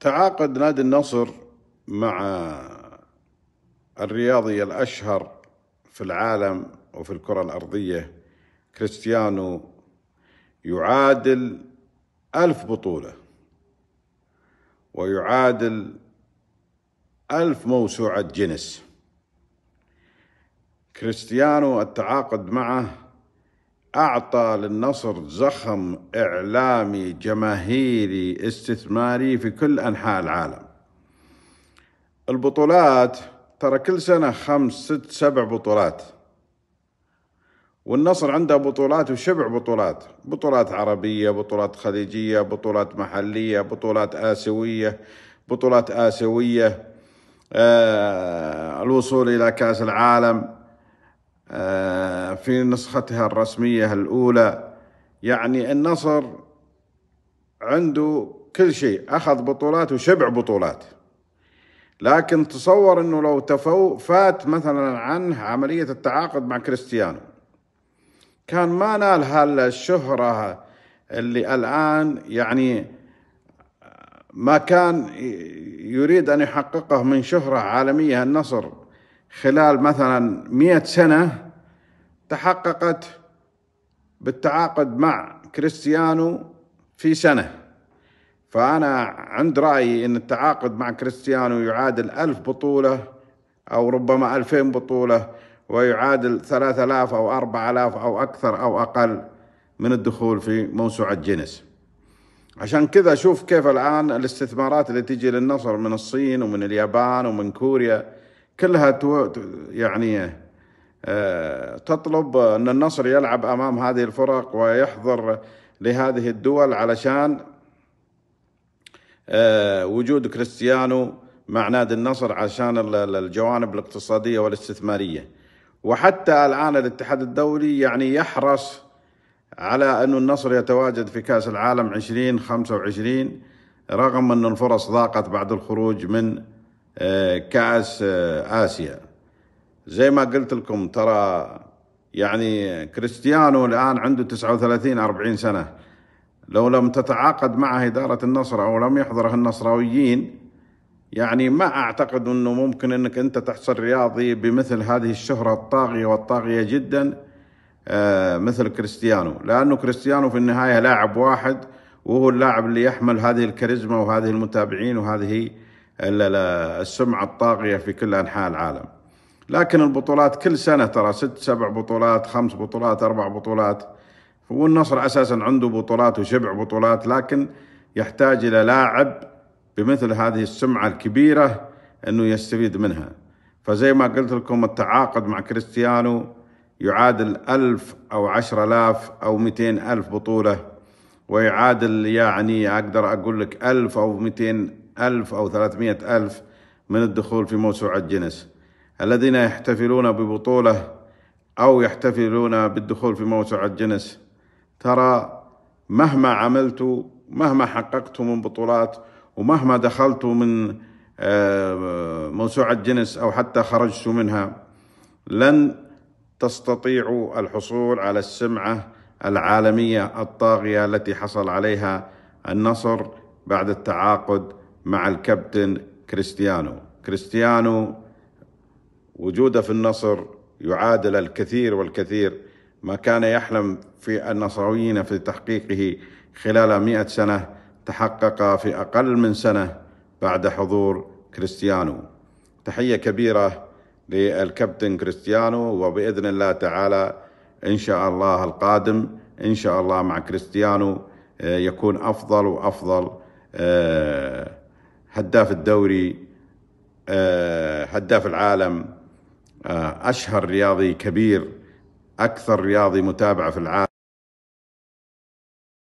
تعاقد نادي النصر مع الرياضي الأشهر في العالم وفي الكرة الأرضية كريستيانو يعادل ألف بطولة ويعادل ألف موسوعة جنس كريستيانو التعاقد معه أعطى للنصر زخم إعلامي جماهيري استثماري في كل أنحاء العالم البطولات ترى كل سنة خمس ست سبع بطولات والنصر عنده بطولات وشبع بطولات بطولات عربية بطولات خليجية بطولات محلية بطولات آسيوية بطولات آسيوية آه الوصول إلى كأس العالم آه، في نسختها الرسمية الأولى يعني النصر عنده كل شيء أخذ بطولات وشبع بطولات لكن تصور أنه لو تفو فات مثلا عنه عملية التعاقد مع كريستيانو كان ما نال هالشهرة اللي الآن يعني ما كان يريد أن يحققه من شهرة عالمية النصر خلال مثلا مئة سنة تحققت بالتعاقد مع كريستيانو في سنة فأنا عند رأيي أن التعاقد مع كريستيانو يعادل ألف بطولة أو ربما ألفين بطولة ويعادل ثلاثة آلاف أو أربعة آلاف أو أكثر أو أقل من الدخول في موسوعة جينيس عشان كذا شوف كيف الآن الاستثمارات اللي تجي للنصر من الصين ومن اليابان ومن كوريا كلها تو يعني آه، تطلب أن النصر يلعب أمام هذه الفرق ويحضر لهذه الدول علشان آه، وجود كريستيانو مع نادي النصر عشان الجوانب الاقتصادية والاستثمارية وحتى الآن الاتحاد الدولي يعني يحرص على أن النصر يتواجد في كأس العالم 2025 رغم أن الفرص ضاقت بعد الخروج من كأس آه، آسيا زي ما قلت لكم ترى يعني كريستيانو الآن عنده 39 40 سنة لو لم تتعاقد معه إدارة النصر أو لم يحضره النصراويين يعني ما أعتقد أنه ممكن أنك أنت تحصل رياضي بمثل هذه الشهرة الطاغية والطاغية جدا آه، مثل كريستيانو لأنه كريستيانو في النهاية لاعب واحد وهو اللاعب اللي يحمل هذه الكاريزما وهذه المتابعين وهذه السمعة الطاغية في كل أنحاء العالم لكن البطولات كل سنة ترى ست سبع بطولات خمس بطولات أربع بطولات والنصر أساسا عنده بطولات وشبع بطولات لكن يحتاج إلى لاعب بمثل هذه السمعة الكبيرة أنه يستفيد منها فزي ما قلت لكم التعاقد مع كريستيانو يعادل ألف أو عشر ألاف أو مئتين ألف بطولة ويعادل يعني أقدر أقول لك ألف أو مئتين ألف أو ثلاثمائة ألف من الدخول في موسوعة جينيس الذين يحتفلون ببطولة أو يحتفلون بالدخول في موسوعة جينيس ترى مهما عملت مهما حققت من بطولات ومهما دخلت من آه، موسوعة جينيس أو حتى خرجت منها لن تستطيعوا الحصول على السمعة العالمية الطاغية التي حصل عليها النصر بعد التعاقد مع الكابتن كريستيانو كريستيانو وجوده في النصر يعادل الكثير والكثير ما كان يحلم في النصراويين في تحقيقه خلال مئة سنة تحقق في أقل من سنة بعد حضور كريستيانو تحية كبيرة للكابتن كريستيانو وبإذن الله تعالى إن شاء الله القادم إن شاء الله مع كريستيانو آه، يكون أفضل وأفضل آه، هداف الدوري آه، هداف العالم آه، اشهر رياضي كبير اكثر رياضي متابعه في العالم